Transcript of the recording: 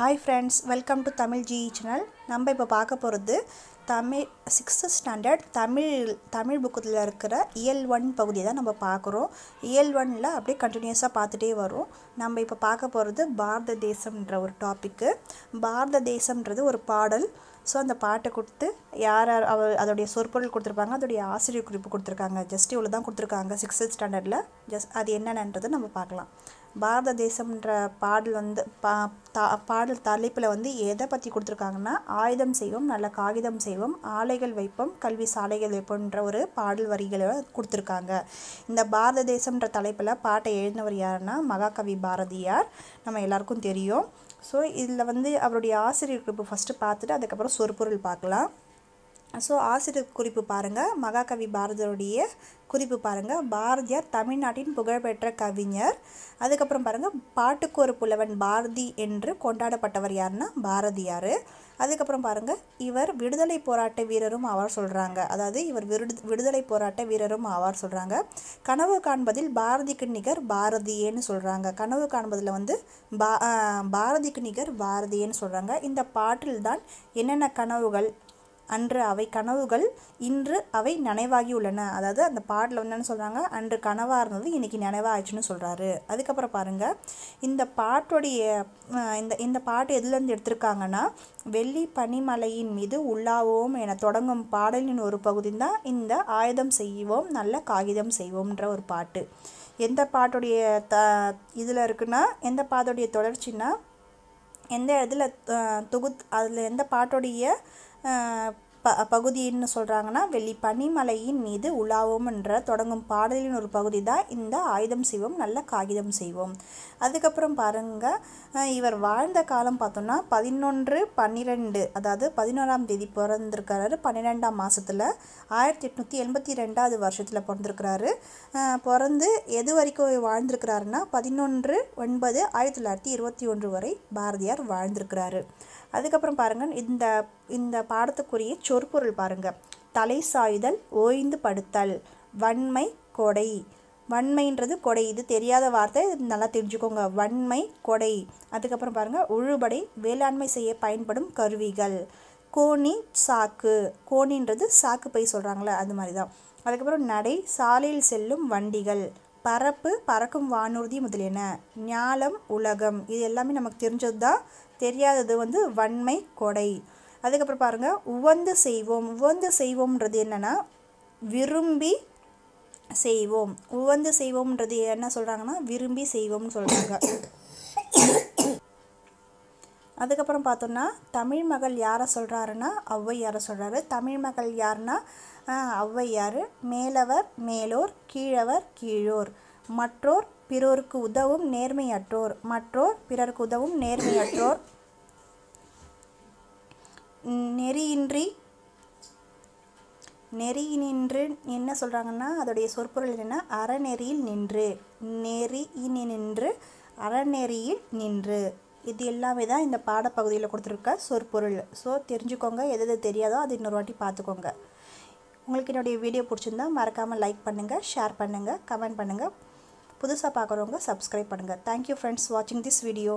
hi friends welcome to Tamil G channel நம்ம இப்போ பார்க்க போகிறது தமிழ் சிக்ஸ்த்து ஸ்டாண்டர்ட் தமிழ் தமிழ் புக்கத்தில் இருக்கிற இயல் ஒன் பகுதியை தான் நம்ம பார்க்குறோம் இயல் ஒனில் அப்படியே கண்டினியூஸாக பார்த்துட்டே வரும் நம்ம இப்போ பார்க்க போகிறது பாரத தேசம்ன்ற ஒரு டாப்பிக்கு பாரத தேசம்ன்றது ஒரு பாடல் ஸோ அந்த பாட்டை கொடுத்து யார் யார் அவ அதோடைய சொற்பொருள் கொடுத்துருப்பாங்க அதோடைய ஆசிரியர் குறிப்பு கொடுத்துருக்காங்க ஜஸ்ட் இவ்வளோ தான் கொடுத்துருக்காங்க சிக்ஸ்த்து ஸ்டாண்டர்டில் ஜஸ்ட் அது என்னென்னன்றது நம்ம பார்க்கலாம் பாரத தேசம்ன்ற பாடல் வந்து பா தா பாடல் தலைப்பில் வந்து எதை பற்றி கொடுத்துருக்காங்கன்னா ஆயுதம் செய்வோம் நல்ல காகிதம் செய்வோம் ஆலைகள் வைப்போம் கல்வி சாலைகள் வைப்போம்ன்ற ஒரு பாடல் வரிகளை கொடுத்துருக்காங்க இந்த பாரத தேசம்ன்ற தலைப்பில் பாட்டை எழுந்தவர் யாருன்னா மகாகவி பாரதியார் நம்ம எல்லாருக்கும் தெரியும் ஸோ இதில் வந்து அவருடைய ஆசிரியர் குறிப்பு ஃபஸ்ட்டு பார்த்துட்டு அதுக்கப்புறம் சொற்பொருள் பார்க்கலாம் ஸோ ஆசிரியர் குறிப்பு பாருங்கள் மகாகவி பாரதியருடைய குறிப்பு பாருங்கள் பாரதியார் தமிழ்நாட்டின் புகழ்பெற்ற கவிஞர் அதுக்கப்புறம் பாருங்கள் பாட்டுக்கு ஒரு புலவன் பாரதி என்று கொண்டாடப்பட்டவர் யாருன்னா பாரதியார் அதுக்கப்புறம் பாருங்கள் இவர் விடுதலை போராட்ட வீரரும் ஆவார் சொல்கிறாங்க அதாவது இவர் விடு விடுதலை போராட்ட வீரரும் ஆவார் சொல்கிறாங்க கனவு காண்பதில் பாரதிக்கு நிகர் பாரதியேன்னு சொல்கிறாங்க கனவு காண்பதில் வந்து பா பாரதிக்கு நிகர் பாரதியேன்னு சொல்கிறாங்க இந்த பாட்டில் தான் என்னென்ன கனவுகள் அன்று அவை கனவுகள் இன்று அவை உள்ளன அதாவது அந்த பாடலில் வந்து என்ன சொல்கிறாங்க அன்று கனவாக இருந்தது இன்றைக்கி நினைவாகிடுச்சுன்னு சொல்கிறாரு அதுக்கப்புறம் பாருங்கள் இந்த பாட்டுடைய இந்த இந்த பாட்டு எதுலேருந்து எடுத்திருக்காங்கன்னா வெள்ளி பனிமலையின் மீது உள்ளாவோம் என தொடங்கும் பாடலின் ஒரு பகுதி தான் இந்த ஆயுதம் செய்வோம் நல்ல காகிதம் செய்வோம்ன்ற ஒரு பாட்டு எந்த பாட்டுடைய த இதில் இருக்குன்னா எந்த பாட்டுடைய தொடர்ச்சின்னா எந்த இடத்துல தொகுத் அதில் எந்த பாட்டோடைய ப பகுதி என்ன சொல்கிறாங்கன்னா வெள்ளி பனிமலையின் மீது உலாவும் என்ற தொடங்கும் பாடலின் ஒரு பகுதி தான் இந்த ஆயுதம் செய்வோம் நல்ல காகிதம் செய்வோம் அதுக்கப்புறம் பாருங்கள் இவர் வாழ்ந்த காலம் பார்த்தோம்னா பதினொன்று பன்னிரெண்டு அதாவது பதினோராம் தேதி பிறந்திருக்கிறாரு பன்னிரெண்டாம் மாதத்தில் ஆயிரத்தி எட்நூற்றி எண்பத்தி ரெண்டாவது வருஷத்தில் பிறந்திருக்கிறாரு பிறந்து எது வரைக்கும் வாழ்ந்திருக்கிறாருன்னா பதினொன்று ஒன்பது ஆயிரத்தி தொள்ளாயிரத்தி இருபத்தி ஒன்று வரை பாரதியார் வாழ்ந்திருக்கிறாரு அதுக்கப்புறம் பாருங்கள் இந்த இந்த பாடத்துக்குரிய சொற்பொருள் பாருங்கள் தலை சாய்தல் ஓய்ந்து படுத்தல் வன்மை கொடை வன்மைன்றது கொடை இது தெரியாத வார்த்தை நல்லா தெரிஞ்சுக்கோங்க வன்மை கொடை அதுக்கப்புறம் பாருங்கள் உழுபடை வேளாண்மை செய்ய பயன்படும் கருவிகள் கோணி சாக்கு கோணின்றது சாக்கு பை சொல்கிறாங்களே அது மாதிரி தான் அதுக்கப்புறம் நடை சாலையில் செல்லும் வண்டிகள் பரப்பு பறக்கும் வானூர்தி முதலியன ஞாலம் உலகம் இது எல்லாமே நமக்கு தெரிஞ்சது தான் தெரியாதது வந்து வன்மை கொடை அதுக்கப்புறம் பாருங்கள் உவந்து செய்வோம் உவந்து செய்வோம்ன்றது என்னென்னா விரும்பி செய்வோம் உவந்து செய்வோம்ன்றது என்ன சொல்கிறாங்கன்னா விரும்பி செய்வோம்னு சொல்கிறாங்க அதுக்கப்புறம் பார்த்தோன்னா தமிழ் மகள் யாரை சொல்கிறாருன்னா ஔவையாரை சொல்கிறாரு தமிழ் மகள் யாருன்னா ஔவையார் மேலவர் மேலோர் கீழவர் கீழோர் மற்றோர் பிறோருக்கு உதவும் நேர்மையற்றோர் மற்றோர் பிறருக்கு உதவும் நேர்மையற்றோர் நெறியின்றி நெறியினின்று என்ன சொல்கிறாங்கன்னா அதோடைய சொற்பொருள் என்னென்னா அறநெறியில் நின்று நின்று அறநெறியில் நின்று இது எல்லாமே தான் இந்த பாடப்பகுதியில் கொடுத்துருக்க சொற்பொருள் ஸோ தெரிஞ்சுக்கோங்க எது எது தெரியாதோ அது இன்னொரு வாட்டி பார்த்துக்கோங்க உங்களுக்கு என்னுடைய வீடியோ பிடிச்சிருந்தா மறக்காமல் லைக் பண்ணுங்கள் ஷேர் பண்ணுங்கள் கமெண்ட் பண்ணுங்கள் புதுசாக பார்க்குறவங்க சப்ஸ்கிரைப் பண்ணுங்கள் தேங்க்யூ ஃப்ரெண்ட்ஸ் வாட்சிங் திஸ் வீடியோ